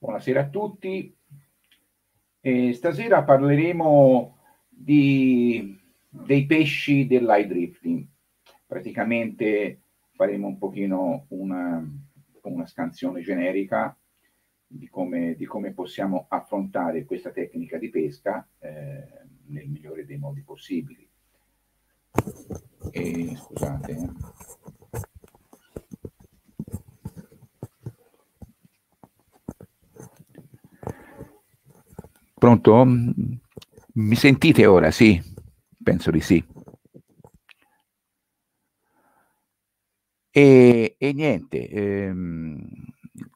Buonasera a tutti. Eh, stasera parleremo di, dei pesci dell'high drifting. Praticamente faremo un pochino una, una scansione generica di come, di come, possiamo affrontare questa tecnica di pesca eh, nel migliore dei modi possibili. E, scusate. Eh. Pronto? Mi sentite ora? Sì, penso di sì. E, e niente, ehm,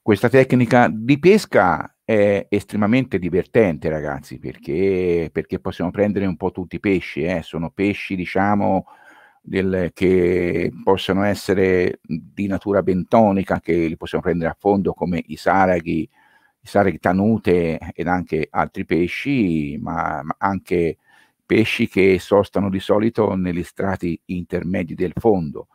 questa tecnica di pesca è estremamente divertente, ragazzi, perché, perché possiamo prendere un po' tutti i pesci, eh? sono pesci, diciamo, del, che possono essere di natura bentonica, che li possiamo prendere a fondo come i saraghi, sarei tanute ed anche altri pesci, ma, ma anche pesci che sostano di solito negli strati intermedi del fondo,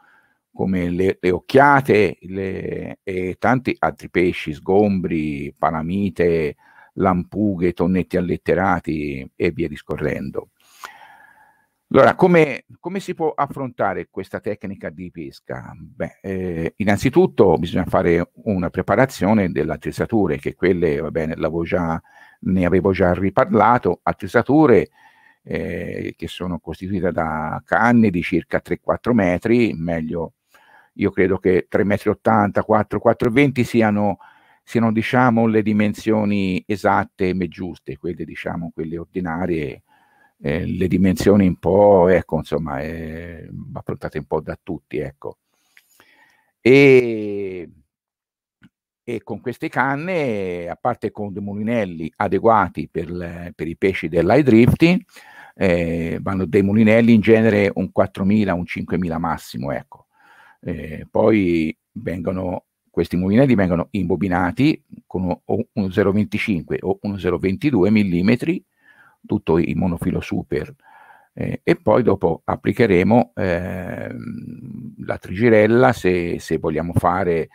come le, le occhiate le, e tanti altri pesci, sgombri, palamite, lampughe, tonnetti alletterati e via discorrendo. Allora, come, come, si può affrontare questa tecnica di pesca? Beh, eh, innanzitutto bisogna fare una preparazione delle attrezzature, che quelle, va bene, già, ne avevo già riparlato, attrezzature eh, che sono costituite da canne di circa 3-4 metri, meglio, io credo che 3,80 m, 4-4,20 siano, siano diciamo, le dimensioni esatte e giuste, quelle, diciamo, quelle ordinarie eh, le dimensioni un po', ecco, insomma, eh, affrontate un po' da tutti, ecco. E, e con queste canne, a parte con dei mulinelli adeguati per, per i pesci dell'high drifting, eh, vanno dei mulinelli in genere un 4.000, un 5.000 massimo, ecco. Eh, poi vengono, questi mulinelli vengono imbobinati con uno 0,25 o uno 0,22 mm tutto in monofilo super. Eh, e poi dopo applicheremo eh, la trigirella se, se vogliamo fare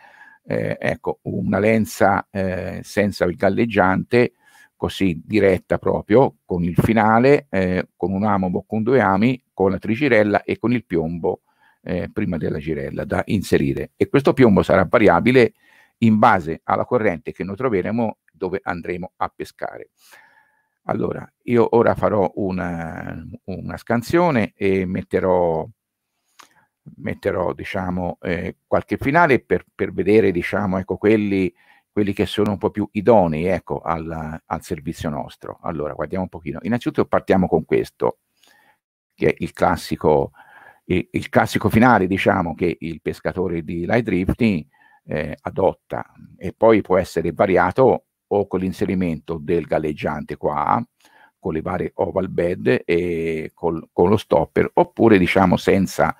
eh, ecco, una lenza eh, senza il galleggiante, così diretta proprio, con il finale, eh, con un amo con due ami, con la trigirella e con il piombo eh, prima della girella da inserire. E questo piombo sarà variabile in base alla corrente che noi troveremo dove andremo a pescare. Allora, io ora farò una, una scansione e metterò, metterò diciamo, eh, qualche finale per, per vedere diciamo, ecco, quelli, quelli, che sono un po' più idonei ecco, al, al, servizio nostro. Allora, guardiamo un pochino. Innanzitutto partiamo con questo, che è il classico, il, il classico finale diciamo, che il pescatore di light drifting eh, adotta e poi può essere variato o con l'inserimento del galleggiante qua, con le varie oval bed e col, con lo stopper, oppure diciamo senza,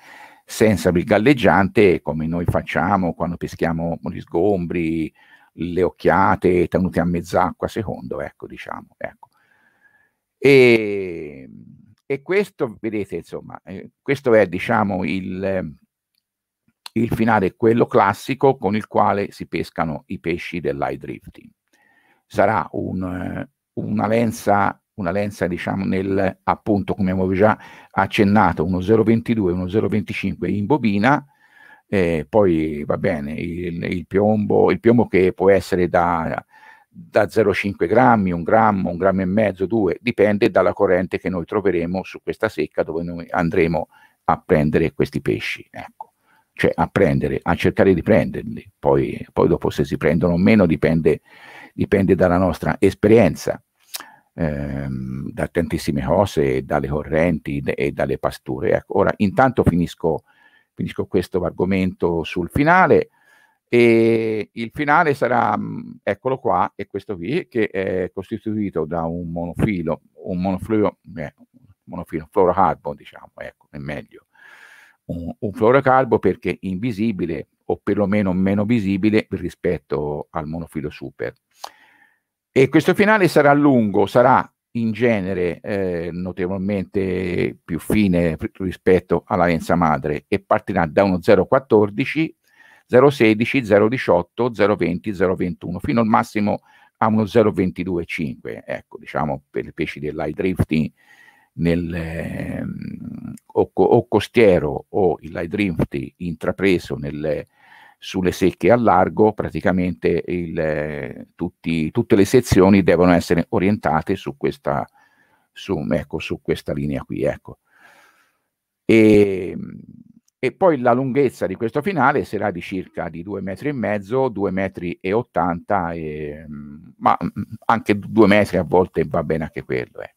senza il galleggiante come noi facciamo quando peschiamo gli sgombri, le occhiate tenute a mezz'acqua secondo, ecco diciamo. Ecco. E, e questo, vedete, insomma, eh, questo è diciamo il, il finale, quello classico con il quale si pescano i pesci dell'high drifting sarà un, eh, una lenza, una lenza diciamo nel, appunto come avevo già accennato, uno 0,22, uno 0,25 in bobina, eh, poi va bene il, il, piombo, il piombo che può essere da, da 0,5 grammi, un grammo, un grammo e mezzo, due, dipende dalla corrente che noi troveremo su questa secca dove noi andremo a prendere questi pesci, ecco. cioè a prendere, a cercare di prenderli, poi, poi dopo se si prendono o meno dipende dipende dalla nostra esperienza, ehm, da tantissime cose, dalle correnti e dalle pasture. Ecco, ora intanto finisco, finisco questo argomento sul finale e il finale sarà, mm, eccolo qua, è questo qui, che è costituito da un monofilo, un monofluo, eh, monofilo, fluorocarbon diciamo, ecco, è meglio, un, un fluorocarbo perché invisibile o perlomeno meno visibile rispetto al monofilo super. E questo finale sarà lungo, sarà in genere eh, notevolmente più fine rispetto alla lenza madre e partirà da uno 014, 016, 018, 020, 021 fino al massimo a uno 022,5. Ecco, diciamo per i pesci dell'high drifting nel, eh, o, o, costiero o il light drift intrapreso nelle, sulle secche a largo, praticamente il, tutti, tutte le sezioni devono essere orientate su questa, su, ecco, su questa linea qui. Ecco. E, ehm, e poi la lunghezza di questo finale sarà di circa di 2 metri e 2 metri e 80, e, ehm, ma mm, anche 2 metri a volte va bene anche quello. Eh.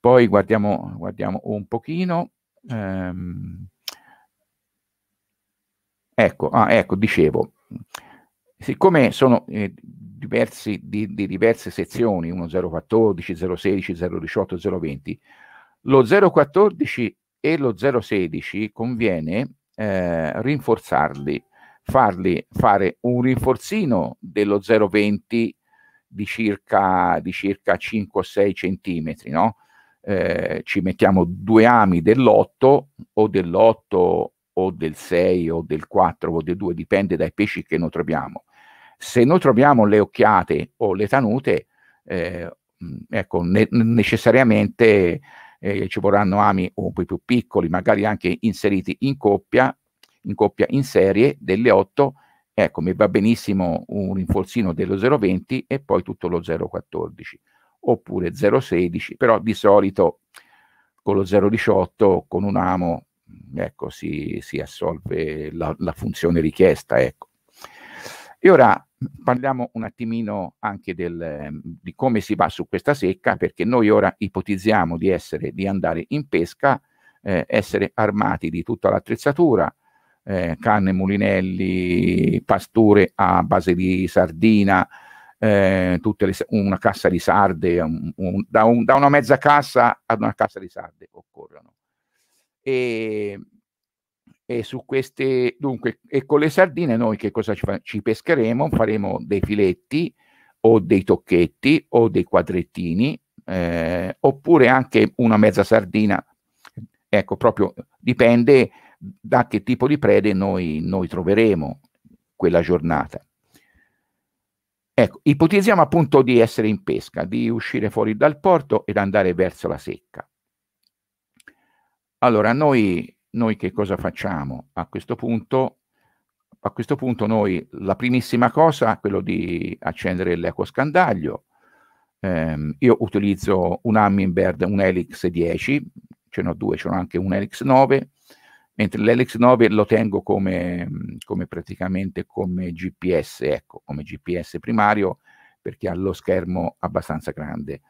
Poi guardiamo, guardiamo un pochino. Ehm, ecco, ah, ecco, dicevo, siccome sono eh, diversi, di, di, diverse sezioni, 1014, 016, 018, 020, lo 014 e lo 016 conviene eh, rinforzarli, farli fare un rinforzino dello 020 di circa, di circa 5-6 centimetri, no? eh, ci mettiamo due ami dell'8 o dell'8 o del 6 o del 4 o del 2, dipende dai pesci che noi troviamo. Se noi troviamo le occhiate o le tanute, eh, mm, ecco, ne- necessariamente eh, ci vorranno ami un po' più piccoli, magari anche inseriti in coppia, in coppia in serie delle 8. Ecco, mi va benissimo un rinforzino dello 0,20 e poi tutto lo 0,14 oppure 0,16, però di solito con lo 0,18 con un amo ecco, si, si assolve la, la, funzione richiesta. Ecco. E ora parliamo un attimino anche del, di come si va su questa secca, perché noi ora ipotizziamo di, essere, di andare in pesca, eh, essere armati di tutta l'attrezzatura, eh, canne, mulinelli, pasture a base di sardina, eh, le, una cassa di sarde, un, un, da, un, da, una mezza cassa ad una cassa di sarde occorrono. E, e su queste, dunque, e con le sardine noi che cosa ci, fa, ci pescheremo? Faremo dei filetti o dei tocchetti o dei quadrettini, eh, oppure anche una mezza sardina. Ecco, proprio dipende da che tipo di prede noi, noi troveremo quella giornata. Ecco, ipotizziamo appunto di essere in pesca, di uscire fuori dal porto ed andare verso la secca. Allora, noi, noi che cosa facciamo? A questo punto, a questo punto noi, la primissima cosa è quello di accendere l'ecoscandaglio. Eh, io utilizzo un Hummingbird, un Helix 10, ce n'ho due, ce n'ho anche un Helix 9, mentre l'LX9 lo tengo come, come praticamente come GPS, ecco, come GPS primario, perché ha lo schermo abbastanza grande.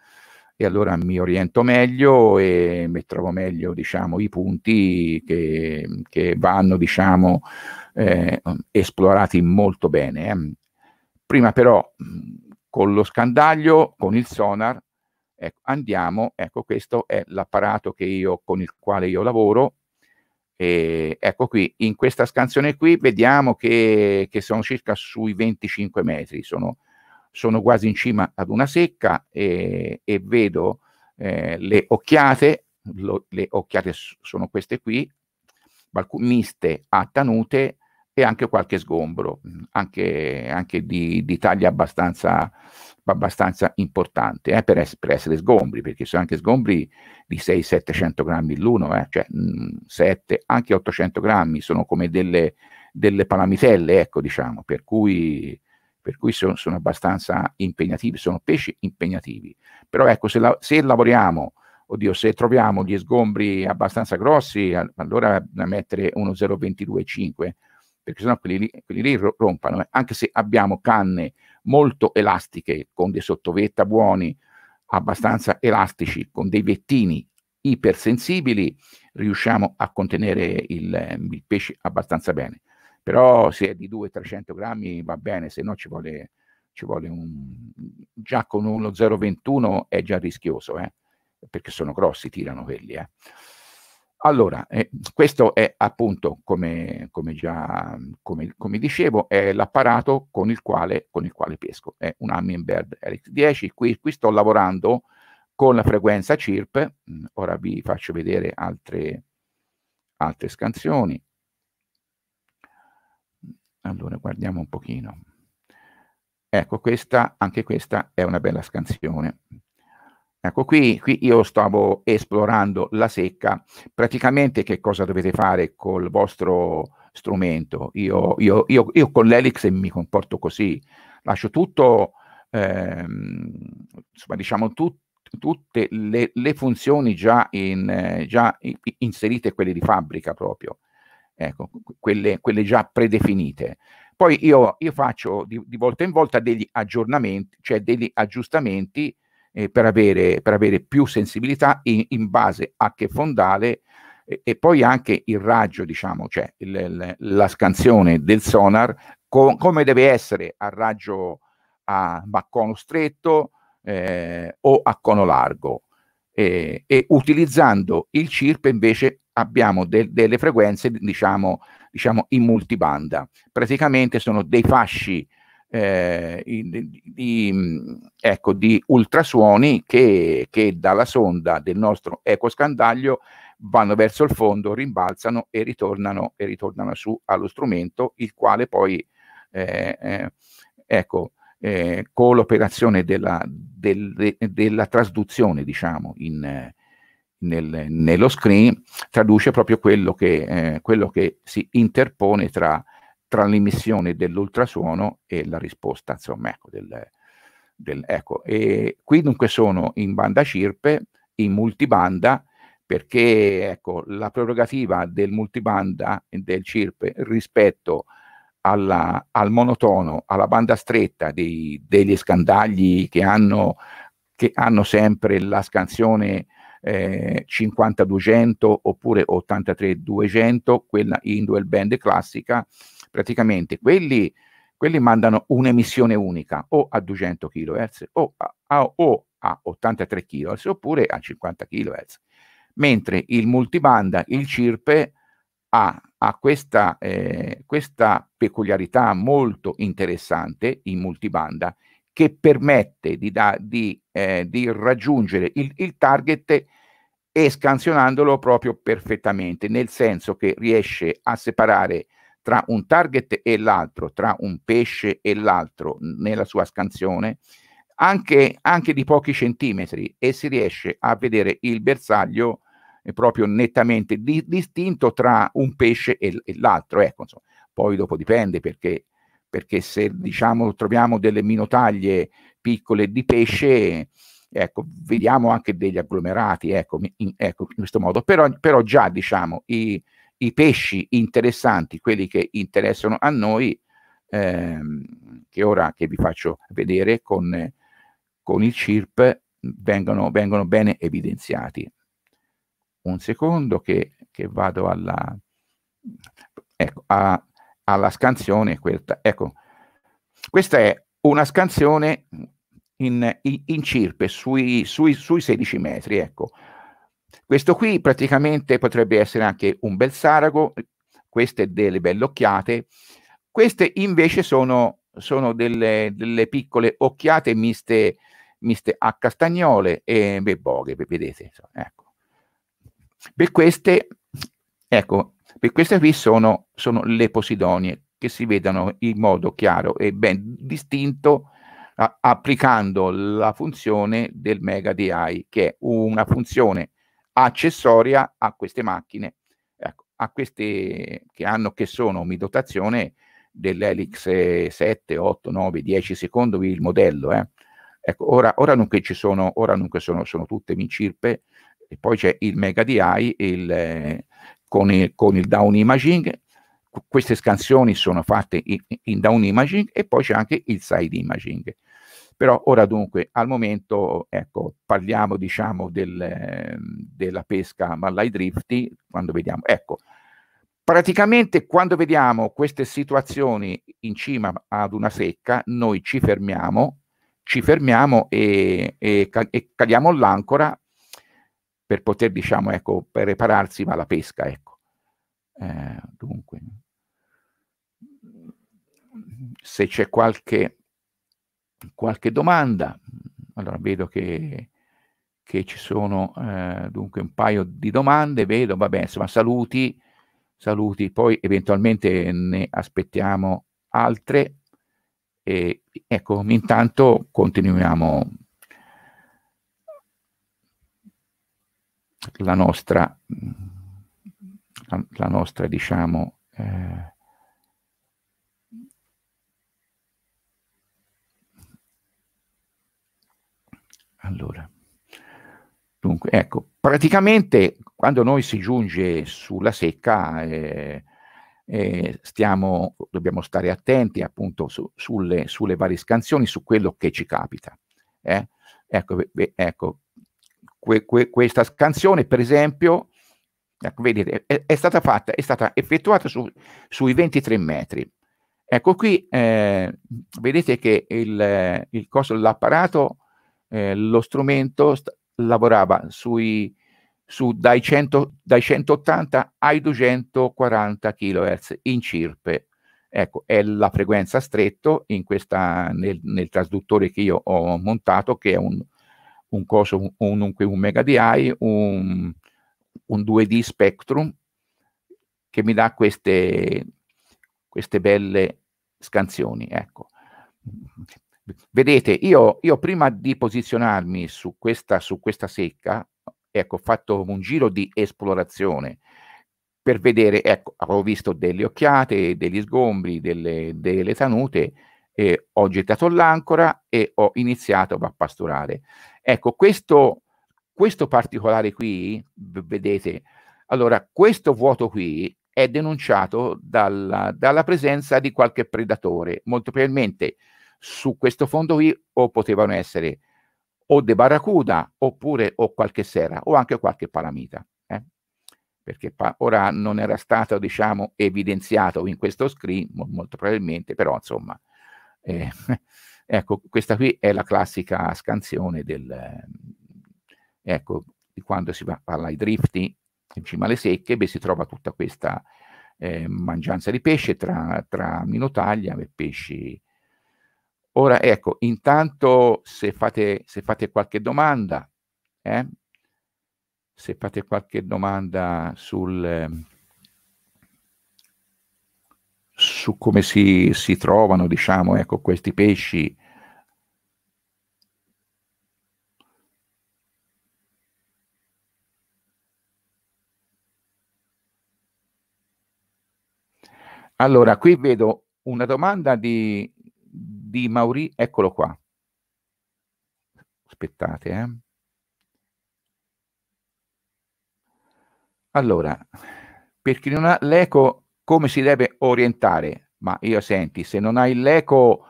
E allora mi oriento meglio e mi trovo meglio, diciamo, i punti che, che vanno, diciamo, eh, esplorati molto bene. Eh. Prima però, con lo scandaglio, con il sonar, ecco, andiamo, ecco questo è l'apparato io, con il quale io lavoro, e ecco qui, in questa scansione qui vediamo che, che sono circa sui 25 metri, sono, sono, quasi in cima ad una secca e, e vedo eh, le occhiate, lo, le occhiate sono queste qui, miste a tanute e anche qualche sgombro, mm, anche, anche di, di, taglia abbastanza, abbastanza importante eh, per, es- per, essere sgombri, perché sono anche sgombri di 600-700 grammi l'uno, eh, cioè mh, mm, 7, anche 800 grammi, sono come delle, delle palamitelle, ecco diciamo, per cui, per cui sono, sono, abbastanza impegnativi, sono pesci impegnativi. Però ecco, se, la- se lavoriamo oddio, se troviamo gli sgombri abbastanza grossi, allora da mettere uno 0,22,5 perché sennò quelli lì, quelli lì rompano, eh. anche se abbiamo canne molto elastiche, con dei sottovetta buoni, abbastanza elastici, con dei vettini ipersensibili, riusciamo a contenere il, ehm, il pesce abbastanza bene. Però se è di 200-300 grammi va bene, se no ci vuole, ci vuole un... già con uno 0,21 è già rischioso, eh? perché sono grossi, tirano quelli. Eh? Allora, eh, questo è appunto, come, come già come, come dicevo, è l'apparato con il quale, con il quale pesco. È un Hummingbird RX10. Qui, qui, sto lavorando con la frequenza CIRP. Mm, ora vi faccio vedere altre, altre scansioni. Allora, guardiamo un pochino. Ecco, questa, anche questa è una bella scansione. Ecco qui, qui io stavo esplorando la secca, praticamente che cosa dovete fare col vostro strumento. Io, io, io, io con l'Elix mi comporto così, lascio tutto, ehm, insomma diciamo tut, tutte le, le, funzioni già, in, eh, già inserite, quelle di fabbrica proprio, ecco, quelle, quelle già predefinite. Poi io, faccio di, di volta in volta degli aggiornamenti, cioè degli aggiustamenti eh, per, avere, per, avere, più sensibilità in, in base a che fondale eh, e poi anche il raggio, diciamo, cioè il, il, la scansione del sonar, co- come deve essere a raggio a cono stretto eh, o a cono largo. e utilizzando il CIRP invece abbiamo de- delle frequenze, diciamo, diciamo, in multibanda. Praticamente sono dei fasci eh, di, di, mm, ecco, di ultrasuoni che, che, dalla sonda del nostro ecoscandaglio vanno verso il fondo, rimbalzano e ritornano, e ritornano su allo strumento, il quale poi, eh, eh, ecco, eh, con l'operazione della, del, de, della trasduzione, diciamo, in, nel, nello screen, traduce proprio quello che, eh, quello che si interpone tra tra l'emissione dell'ultrasuono e la risposta, insomma, ecco, del, del, ecco. E qui dunque sono in banda CIRPE, in multibanda, perché ecco, la prerogativa del multibanda del CIRPE rispetto alla, al monotono, alla banda stretta dei, degli scandagli che hanno, che hanno sempre la scansione eh, 50-200 oppure 83 200, quella in dual band classica, praticamente quelli, quelli mandano un'emissione unica o a 200 kHz o a, a, o a 83 kHz oppure a 50 kHz, mentre il multibanda, il CIRPE, ha, ha questa, eh, questa peculiarità molto interessante in multibanda che permette di, da, di, eh, di raggiungere il, il, target e scansionandolo proprio perfettamente, nel senso che riesce a separare tra un target e l'altro, tra un pesce e l'altro nella sua scansione, anche, anche di pochi centimetri e si riesce a vedere il bersaglio eh, proprio nettamente di, distinto tra un pesce e, e l'altro. Ecco, insomma. Poi dopo dipende perché, perché se diciamo, troviamo delle minotaglie piccole di pesce, ecco, vediamo anche degli agglomerati ecco, in, ecco, in questo modo. Però, però già diciamo, i, i pesci interessanti, quelli che interessano a noi, ehm, che ora che vi faccio vedere con, con il CIRP, vengono, vengono, bene evidenziati. Un secondo che, che vado alla, ecco, a, alla scansione. Questa, ecco, questa è una scansione in, in, in CIRP sui, sui, sui 16 metri. Ecco questo qui praticamente potrebbe essere anche un bel sarago, queste delle belle occhiate, queste invece sono, sono delle, delle, piccole occhiate miste, miste, a castagnole e beh, boghe, vedete. Ecco. Per, queste, ecco, per queste qui sono, sono le posidonie che si vedono in modo chiaro e ben distinto a, applicando la funzione del mega DI, che è una funzione accessoria a queste macchine, ecco, a queste che hanno che sono dotazione dell'Elix 7, 8, 9, 10 secondo il modello. Eh. Ecco, ora, ora non che ci sono, ora non che sono, sono tutte mincirpe, e poi c'è il Mega DI il, eh, con, il, con il down imaging, queste scansioni sono fatte in, in down imaging e poi c'è anche il side imaging. Però ora dunque, al momento, ecco, parliamo diciamo del, ehm, della pesca malai drifty quando vediamo, ecco, praticamente quando vediamo queste situazioni in cima ad una secca, noi ci fermiamo, ci fermiamo e, e, e cadiamo l'ancora per poter, diciamo, ecco, prepararsi alla pesca, ecco. Eh, dunque, se c'è qualche qualche domanda. Allora vedo che, che ci sono eh, dunque un paio di domande, vedo, vabbè, insomma saluti, saluti, poi eventualmente ne aspettiamo altre. E, ecco, intanto continuiamo la nostra, la nostra diciamo, eh, Allora, dunque, ecco, praticamente quando noi si giunge sulla secca eh, eh, stiamo, dobbiamo stare attenti appunto su, sulle, sulle, varie scansioni, su quello che ci capita. Eh? Ecco, ecco que, que, questa scansione per esempio, ecco, vedete, è, è, stata fatta, è stata effettuata su, sui 23 metri. Ecco qui, eh, vedete che il, il coso, l'apparato eh, lo strumento st- lavorava sui, su dai, 100, dai 180 ai 240 kHz in cirpe. Ecco, è la frequenza stretto in questa, nel, nel trasduttore che io ho montato, che è un, un coso, un, un, un mega DI, un, un 2D Spectrum, che mi dà queste, queste belle scansioni. Ecco. Vedete, io, io prima di posizionarmi su questa, su questa secca, ecco, ho fatto un giro di esplorazione per vedere, ecco, avevo visto delle occhiate, degli sgombri, delle, delle tanute, eh, ho gettato l'ancora e ho iniziato a pasturare. Ecco, questo, questo particolare qui, vedete, allora, questo vuoto qui è denunciato dalla, dalla presenza di qualche predatore, molto probabilmente su questo fondo qui o potevano essere o De Barracuda oppure o qualche sera o anche qualche palamita. Eh? Perché pa- ora non era stato diciamo, evidenziato in questo screen, molto probabilmente, però insomma, eh, ecco, questa qui è la classica scansione del, eh, ecco, di quando si parla ai drifti in cima alle secche, beh, si trova tutta questa eh, mangianza di pesce tra, tra minotaglia e pesci Ora, ecco, intanto se fate, se fate qualche domanda, eh, se fate qualche domanda sul, ehm, su come si, si trovano, diciamo, ecco, questi pesci, Allora, qui vedo una domanda di di Mauri, eccolo qua. Aspettate, eh. Allora, per chi non ha l'eco, come si deve orientare? Ma io senti, se non hai l'eco,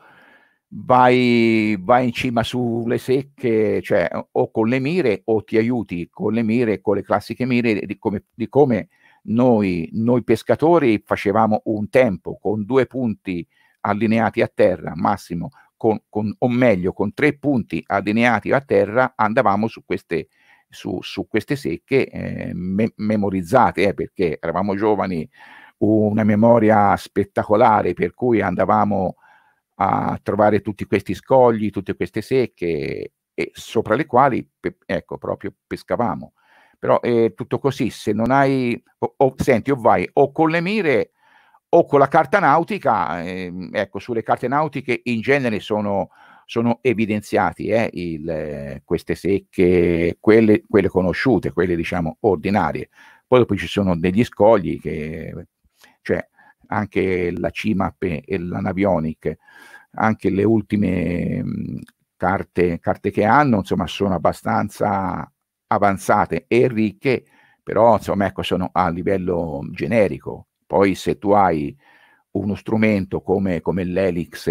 vai, vai in cima sulle secche, cioè o con le mire o ti aiuti con le mire, con le classiche mire, di come, di come noi, noi pescatori facevamo un tempo con due punti allineati a terra, massimo con, con, o meglio con tre punti allineati a terra andavamo su queste, su, su queste secche eh, me- memorizzate eh, perché eravamo giovani una memoria spettacolare per cui andavamo a trovare tutti questi scogli, tutte queste secche e sopra le quali pe- ecco proprio pescavamo però è eh, tutto così se non hai o, o, senti o vai o con le mire o con la carta nautica, ehm, ecco, sulle carte nautiche in genere sono, sono evidenziati eh, il, eh, queste secche, quelle, quelle, conosciute, quelle diciamo ordinarie. Poi dopo ci sono degli scogli che, cioè anche la CIMAP e la Navionic, anche le ultime mh, mm, carte, carte che hanno, insomma, sono abbastanza avanzate e ricche, però insomma, ecco, sono a livello generico poi se tu hai uno strumento come, come l'elix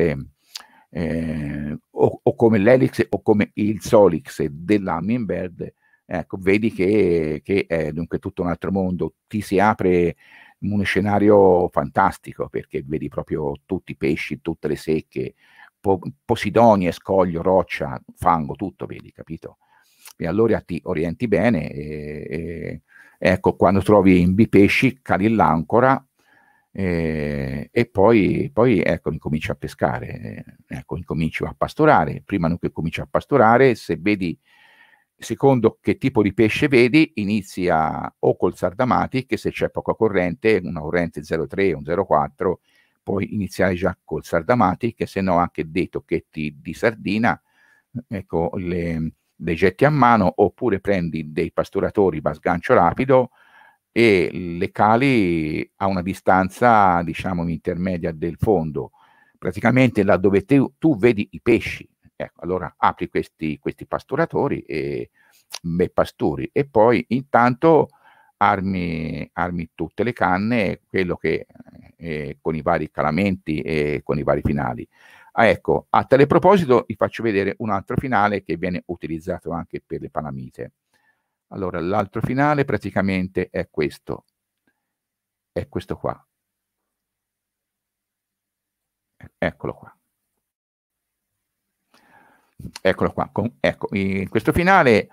eh, o, o, come l'elix o come il solix dell'Hummingbird, ecco, vedi che, che, è dunque tutto un altro mondo, ti si apre uno scenario fantastico perché vedi proprio tutti i pesci, tutte le secche, po- posidonie, scoglio, roccia, fango, tutto vedi, capito? E allora ti orienti bene e, e, ecco, quando trovi in bipesci, cali l'ancora e, ehm, e poi, poi, ecco, incominci a pescare, eh, ecco, incominci a pastorare. Prima non che cominci a pastorare, se vedi, secondo che tipo di pesce vedi, inizi a, o col sardamati, che se c'è poca corrente, una corrente 0,3 o 0,4, puoi iniziare già col sardamati, che se no anche dei tocchetti di sardina, ecco, le, le getti a mano, oppure prendi dei pastoratori a sgancio rapido, e le cali a una distanza, diciamo, intermedia del fondo, praticamente laddove te, tu vedi i pesci. Ecco, allora apri questi, questi pastoratori e beh, pasturi e poi intanto armi, armi tutte le canne, quello che eh, eh, con i vari calamenti e con i vari finali. Ah, ecco, a tale proposito vi faccio vedere un altro finale che viene utilizzato anche per le palamite. Allora, l'altro finale praticamente è questo. È questo qua. Eccolo qua. Eccolo qua. Con, ecco, in questo finale,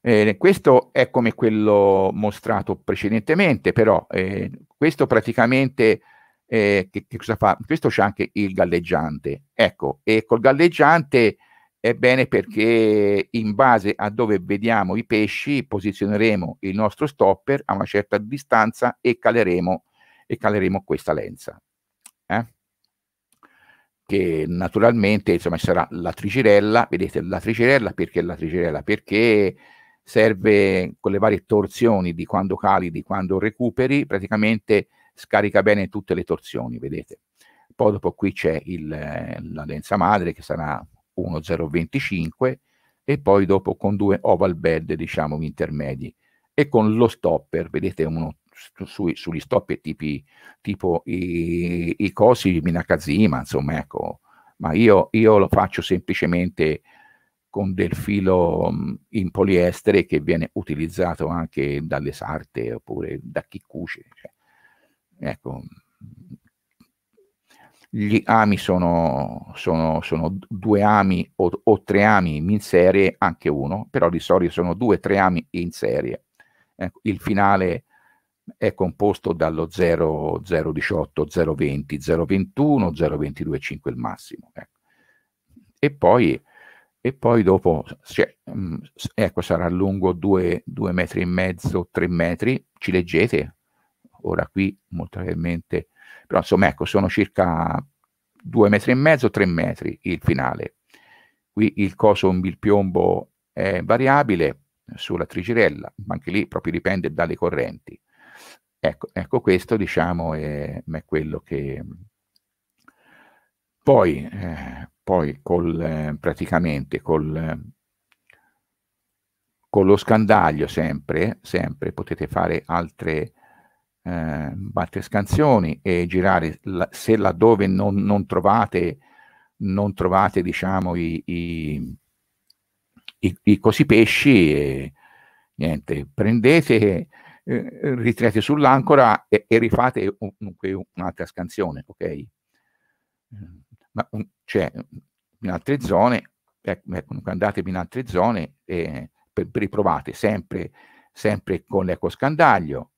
eh, questo è come quello mostrato precedentemente, però eh, questo praticamente... Eh, che, che, cosa fa? Questo c'è anche il galleggiante. Ecco, e col galleggiante Ebbene perché in base a dove vediamo i pesci posizioneremo il nostro stopper a una certa distanza e caleremo, e caleremo questa lenza. Eh? Che naturalmente insomma, sarà la trigirella. vedete la trigirella perché la tricirella? Perché serve con le varie torsioni di quando cali, di quando recuperi, praticamente scarica bene tutte le torsioni, vedete. Poi dopo qui c'è la lenza madre che sarà 1,025 e poi dopo con due oval bed diciamo intermedi e con lo stopper, vedete uno su, sugli stopper tipi, tipo i, i cosi Minakazima, insomma ecco, ma io, io lo faccio semplicemente con del filo mm, in poliestere che viene utilizzato anche dalle sarte oppure da chi cuce. Cioè. Ecco, gli ami sono, sono, sono due ami o, o, tre ami in serie, anche uno, però di solito sono due o tre ami in serie. Ecco, il finale è composto dallo 0, 018, 020, 021, 022, 5 il massimo. Ecco. E, poi, e poi dopo, cioè, mm, ecco, sarà lungo due metri e mezzo, tre metri, ci leggete, ora qui molto probabilmente però insomma ecco, sono circa due metri e mezzo, tre metri il finale. Qui il coso, il piombo è variabile sulla trigirella, ma anche lì proprio dipende dalle correnti. Ecco, ecco questo diciamo è, è quello che... Poi, eh, poi col, eh, praticamente col, eh, con lo scandaglio sempre, sempre potete fare altre eh, battere scansioni e girare la, se laddove non, non, trovate non trovate diciamo i, i, i, i cosi pesci e, niente prendete eh, ritirate sull'ancora e, e, rifate un, un'altra scansione ok ma cioè in altre zone ecco, andatevi in altre zone e eh, riprovate sempre sempre con l'ecoscandaglio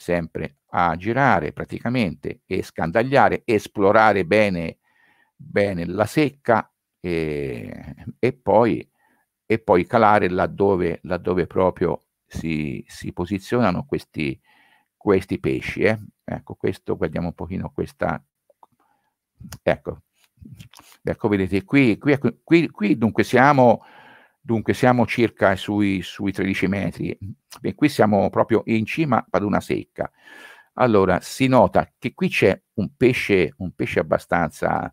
sempre a girare praticamente e scandagliare, esplorare bene, bene la secca e, e, poi, e, poi, calare laddove, laddove proprio si, si, posizionano questi, questi pesci. Eh? Ecco, questo, guardiamo un pochino questa... Ecco, ecco vedete, qui, qui, qui, qui dunque siamo Dunque siamo circa sui, sui 13 metri, e qui siamo proprio in cima ad una secca. Allora, si nota che qui c'è un pesce, un pesce abbastanza,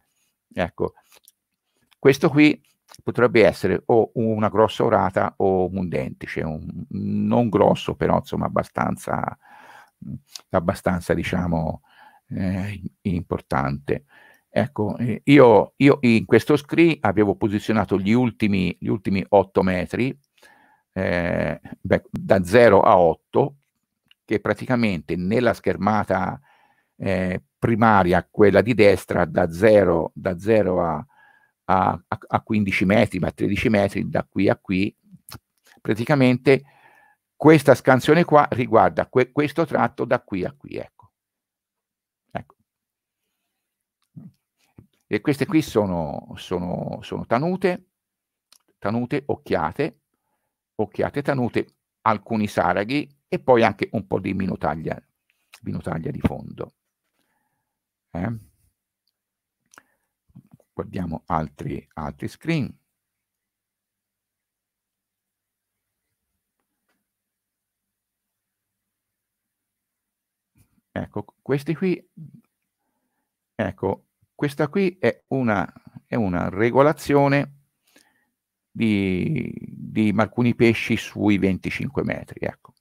ecco, questo qui potrebbe essere o una grossa orata o un dentice, cioè un, non grosso però insomma abbastanza, abbastanza diciamo eh, importante. Ecco, eh, io, io, in questo screen avevo posizionato gli ultimi, gli ultimi 8 metri, eh, beh, da 0 a 8, che praticamente nella schermata eh, primaria, quella di destra, da 0, da 0 a, a, a, 15 metri, ma 13 metri, da qui a qui, praticamente questa scansione qua riguarda que questo tratto da qui a qui. Ecco. E queste qui sono, sono, sono tanute, tanute, occhiate, occhiate tanute, alcuni saraghi e poi anche un po' di minutaglia, minutaglia di fondo. Eh? Guardiamo altri, altri screen. Ecco, questi qui, ecco, questa qui è una, è una regolazione di, di, alcuni pesci sui 25 metri. Ecco.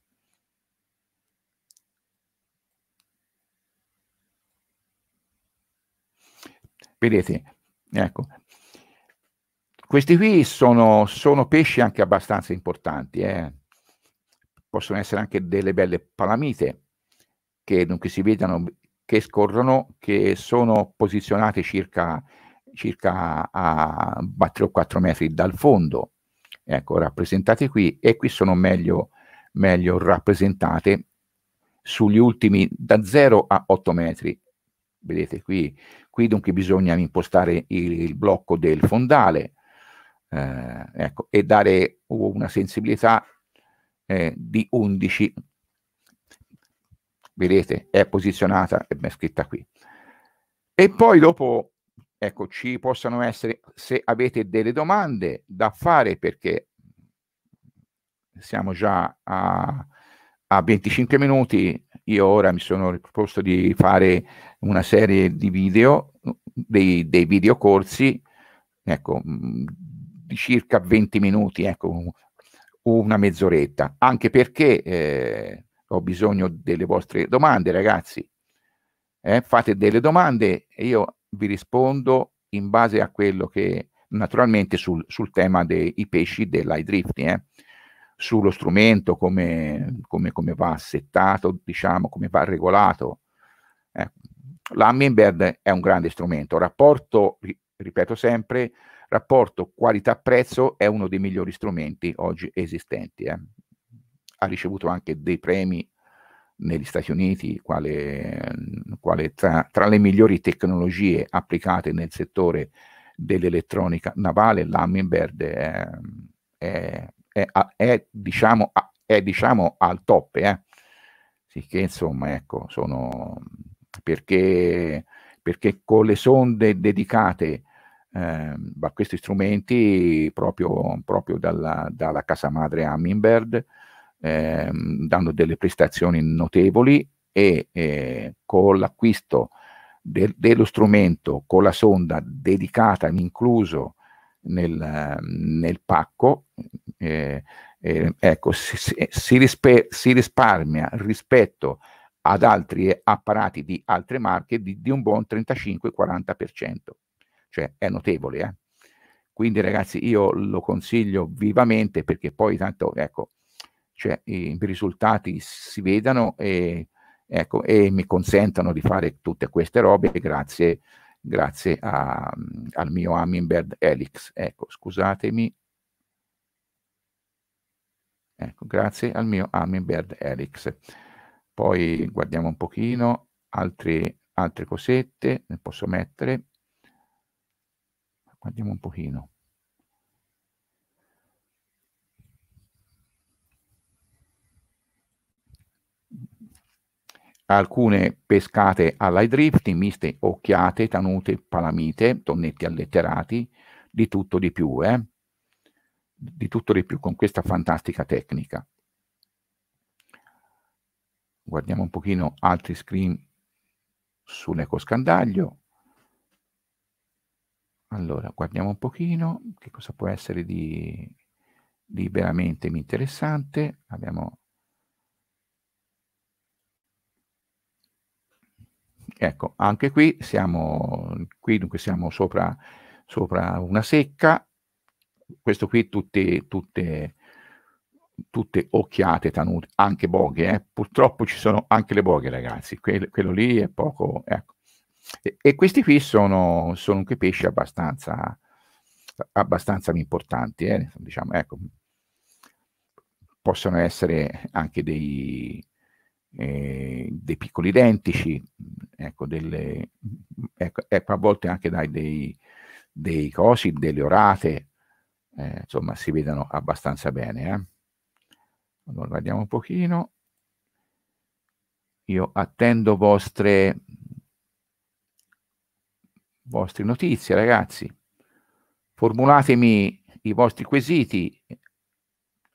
Vedete, ecco, questi qui sono, sono, pesci anche abbastanza importanti, eh. possono essere anche delle belle palamite che, che si, vedano, che scorrono, che sono posizionate circa, circa a 3 o 4 metri dal fondo, ecco, rappresentate qui, e qui sono meglio, meglio rappresentate sugli ultimi da 0 a 8 metri. Vedete qui, qui dunque bisogna impostare il, il blocco del fondale eh, ecco, e dare una sensibilità eh, di 11 vedete, è posizionata, e ben scritta qui. E poi dopo, ecco, ci possono essere, se avete delle domande da fare, perché siamo già a, a 25 minuti, io ora mi sono proposto di fare una serie di video, dei, dei video corsi, ecco, mm, di circa 20 minuti, ecco, una mezz'oretta, anche perché... Eh, ho bisogno delle vostre domande, ragazzi. Eh, fate delle domande e io vi rispondo in base a quello che, naturalmente, sul, sul tema dei pesci dell'iDrifting, eh, sullo strumento, come, come, come, va settato, diciamo, come va regolato. Eh, L'Hummingbird è un grande strumento. Rapporto, ripeto sempre, rapporto qualità-prezzo è uno dei migliori strumenti oggi esistenti. Eh ha ricevuto anche dei premi negli Stati Uniti, quale, mm, quale tra, tra, le migliori tecnologie applicate nel settore dell'elettronica navale, l'Amminbird è, è, è, è, diciamo, è diciamo al top, eh? sicché insomma ecco, sono perché, perché con le sonde dedicate eh, a questi strumenti proprio, proprio dalla, dalla casa madre Hummingbird ehm, dando delle prestazioni notevoli e eh, con l'acquisto de- dello strumento, con la sonda dedicata, incluso nel, nel pacco, eh, eh, ecco, si, si, rispe- si, risparmia rispetto ad altri apparati di altre marche di, di un buon 35-40%, cioè è notevole. Eh? Quindi ragazzi io lo consiglio vivamente perché poi tanto ecco, cioè i, risultati si vedano e, ecco, e mi consentano di fare tutte queste robe grazie, grazie a, al mio Hummingbird Helix. Ecco, scusatemi. Ecco, grazie al mio Hummingbird Helix. Poi guardiamo un pochino altri, altre cosette, ne posso mettere. Guardiamo un pochino. alcune pescate all'high drifting, miste occhiate, tanute, palamite, tonnetti alletterati, di tutto di più, eh? di tutto di più con questa fantastica tecnica. Guardiamo un pochino altri screen sull'ecoscandaglio. Allora, guardiamo un pochino che cosa può essere di, di veramente interessante. Abbiamo Ecco, anche qui siamo, qui dunque siamo sopra, sopra una secca, questo qui tutte, tutte, tutte occhiate tanute, anche boghe, eh? purtroppo ci sono anche le boghe ragazzi, quello, quello lì è poco, ecco. e, e, questi qui sono, sono anche pesci abbastanza, abbastanza importanti, eh? diciamo, ecco. possono essere anche dei, eh, dei piccoli dentici, ecco, delle, ecco, ecco, a volte anche dai dei, dei cosi, delle orate, eh, insomma si vedono abbastanza bene. Eh. Allora guardiamo un pochino. Io attendo vostre, vostre notizie ragazzi. Formulatemi i vostri quesiti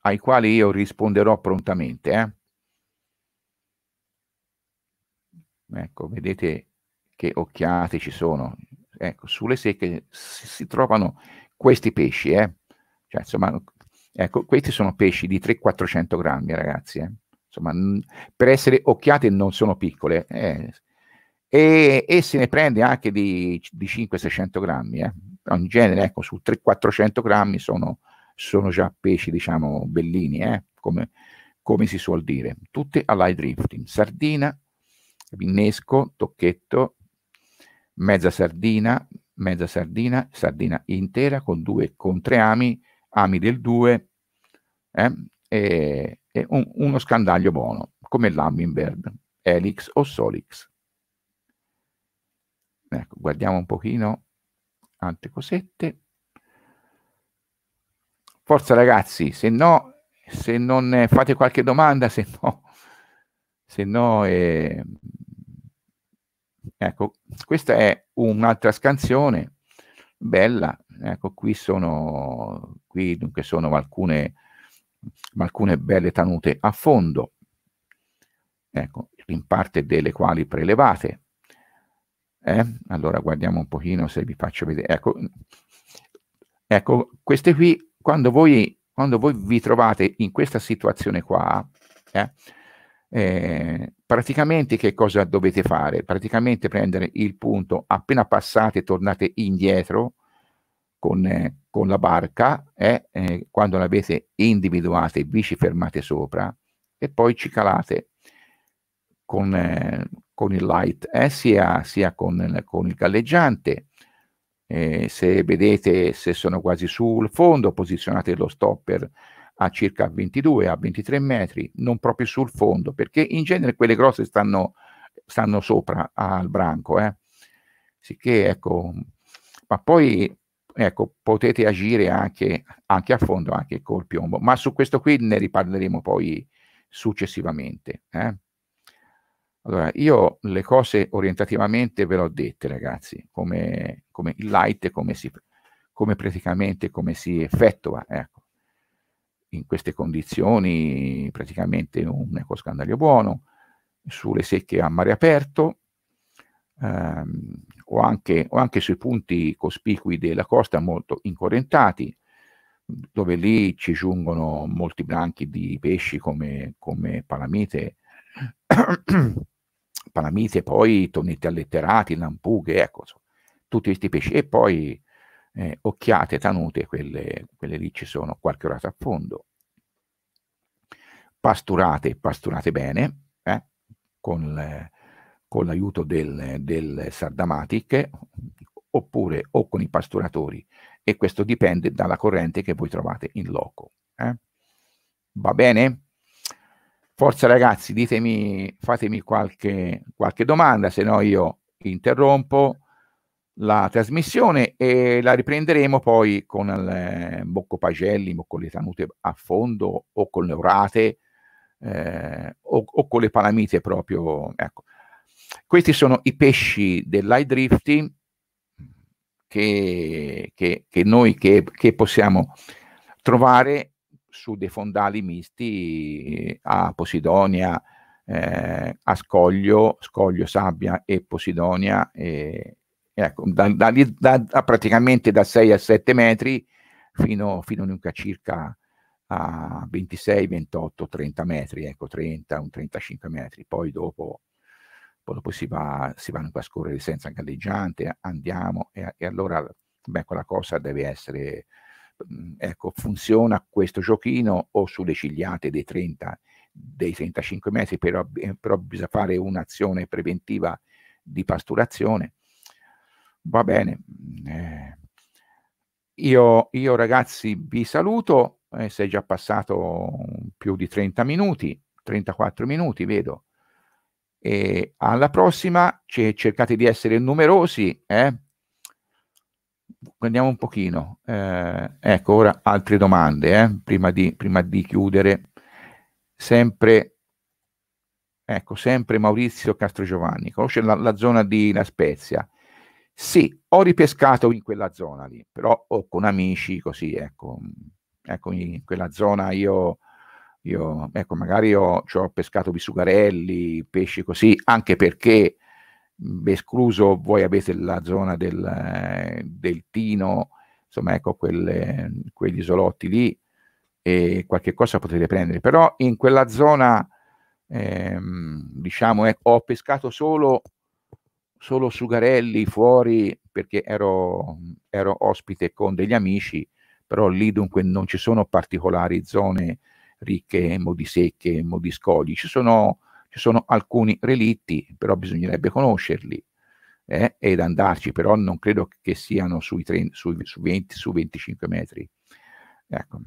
ai quali io risponderò prontamente. Eh. Ecco, vedete che occhiate ci sono. Ecco, sulle secche si, si trovano questi pesci, eh? Cioè, insomma, ecco, questi sono pesci di 300-400 grammi, ragazzi, eh? Insomma, per essere occhiate non sono piccole, eh? e, e, se ne prende anche di, di 500-600 grammi, eh? In genere, ecco, su 300-400 grammi sono, sono già pesci, diciamo, bellini, eh? Come, come si suol dire, tutte all'high drifting, sardina, innesco, tocchetto, mezza sardina, mezza sardina, sardina intera con due, con tre ami, ami del due, eh, e, e un, uno scandaglio buono, come l'Hummingbird, Helix o Solix. Ecco, guardiamo un pochino altre cosette. Forza ragazzi, se no, se non fate qualche domanda, se no, se no... Eh, Ecco, questa è un'altra scansione bella. Ecco, qui sono, qui dunque sono alcune, alcune belle tanute a fondo, ecco, in parte delle quali prelevate. Eh? Allora guardiamo un pochino se vi faccio vedere. Ecco, ecco queste qui, quando voi, quando voi vi trovate in questa situazione qua, eh, eh, praticamente che cosa dovete fare? Praticamente prendere il punto appena passate, tornate indietro con, eh, con la barca e eh, eh, quando l'avete individuata vi ci fermate sopra e poi ci calate con, eh, con il light, eh, sia, sia con, con, il galleggiante. se vedete se sono quasi sul fondo, posizionate lo stopper a circa 22 a 23 metri, non proprio sul fondo, perché in genere quelle grosse stanno, stanno sopra al branco. Eh. Sicché, ecco, ma poi ecco, potete agire anche, anche a fondo, anche col piombo, ma su questo qui ne riparleremo poi successivamente. Eh. Allora, io le cose orientativamente ve le ho dette, ragazzi, come, come il light, come, si, come praticamente come si effettua. Ecco in queste condizioni praticamente un ecoscandaglio buono, sulle secche a mare aperto, ehm, o, anche, o anche sui punti cospicui della costa molto incorrentati, dove lì ci giungono molti branchi di pesci come, come palamite, palamite, poi tonnette alletterati, lampughe, ecco, tutti questi pesci. E poi eh, occhiate, tanute, quelle, quelle lì ci sono qualche orata a fondo. Pasturate, pasturate bene, eh, con, le, con l'aiuto del, del Sardamatic, oppure o con i pasturatori, e questo dipende dalla corrente che voi trovate in loco. Eh. Va bene? Forza ragazzi, ditemi, fatemi qualche, qualche domanda, se no io interrompo la trasmissione e la riprenderemo poi con eh, Boccopagelli, con le tanute a fondo o con le orate eh, o, o, con le palamite proprio. Ecco. Questi sono i pesci dell'high drifting che, che, che noi che, che possiamo trovare su dei fondali misti a Posidonia, eh, a Scoglio, Scoglio Sabbia e Posidonia e, Ecco, da, da, da, praticamente da 6 a 7 metri fino, fino a circa a 26, 28, 30 metri, ecco 30, un 35 metri, poi dopo, poi dopo si, va, si vanno a scorrere senza galleggiante, andiamo e, e allora beh, quella cosa deve essere, ecco, funziona questo giochino o sulle cigliate dei 30, dei 35 metri, però, eh, però bisogna fare un'azione preventiva di pasturazione va bene. Eh, io, io, ragazzi vi saluto, eh, sei già passato più di 30 minuti, 34 minuti vedo. E alla prossima c- cercate di essere numerosi. Eh? Andiamo un pochino. Eh, ecco, ora altre domande eh, prima di, prima di chiudere. Sempre ecco, sempre Maurizio Castrogiovanni, conosce la, la, zona di La Spezia, sì, ho ripescato in quella zona lì, però ho con amici, così, ecco, mm, ecco in quella zona io, io ecco, magari ho, cioè ho pescato bisugarelli, pesci così, anche perché, escluso, voi avete la zona del, del Tino, insomma, ecco, quelle, quegli isolotti lì, e qualche cosa potete prendere, però in quella zona, ehm, diciamo, ecco, ho pescato solo solo Sugarelli fuori perché ero, ero, ospite con degli amici, però lì dunque non ci sono particolari zone ricche, modi secche, modi scogli, ci sono, ci sono alcuni relitti, però bisognerebbe conoscerli eh, ed andarci, però non credo che siano sui, 30, sui su 20, su 25 metri. Ecco,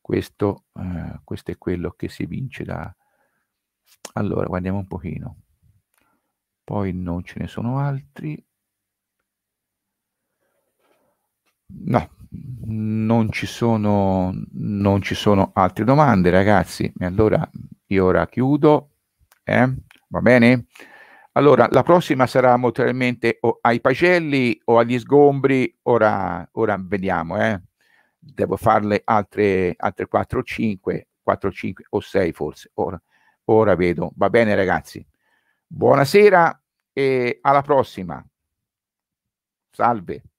questo, eh, questo è quello che si vince da... Allora, guardiamo un pochino poi non ce ne sono altri no non ci sono non ci sono altre domande ragazzi e allora io ora chiudo eh? va bene allora la prossima sarà molto probabilmente o ai pagelli o agli sgombri ora, ora vediamo eh? devo farle altre, altre 4 o 5 4 5 o 6 forse ora, ora vedo va bene ragazzi Buonasera e alla prossima. Salve.